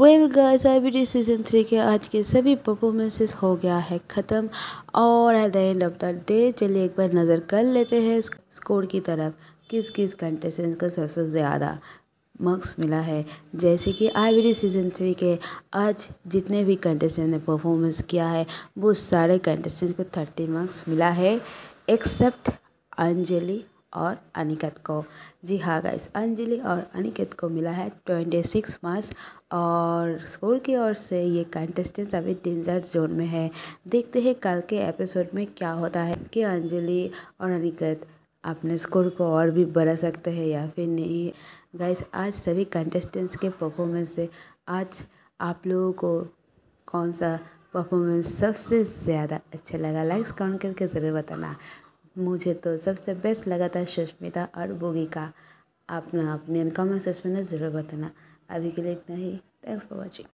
well girls I D season three के आज के सभी परफॉर्मेंसेस हो गया है ख़त्म और at the end of the day चलिए एक बार नज़र कर लेते हैं स्कोर की तरफ किस किस कंटेस्टेंट को सबसे ज़्यादा मार्क्स मिला है जैसे कि आईवीडी सीज़न थ्री के आज जितने भी कंटेस्टेंट ने परफॉर्मेंस किया है वो सारे कंटेस्टेंट को थर्टी मार्क्स मिला है एक्सेप्ट अंजलि और अनिकेत को जी हाँ गाइस अंजलि और अनिकेत को मिला है ट्वेंटी सिक्स मार्च और स्कूल की ओर से ये कंटेस्टेंट्स अभी डेंजर जोन में है देखते हैं कल के एपिसोड में क्या होता है कि अंजलि और अनिकेत अपने स्कोर को और भी बढ़ा सकते हैं या फिर नहीं गाइस आज सभी कंटेस्टेंट्स के परफॉर्मेंस से आज आप लोगों को कौन सा परफॉर्मेंस सबसे ज़्यादा अच्छा लगा लाइक्स कमेंट करके ज़रूर बताना मुझे तो सबसे बेस्ट लगा था सुष्मिता और बोगी का अपना अपने कमेंट सेक्शन में ज़रूर बताना अभी के लिए इतना ही थैंक्स फॉर वॉचिंग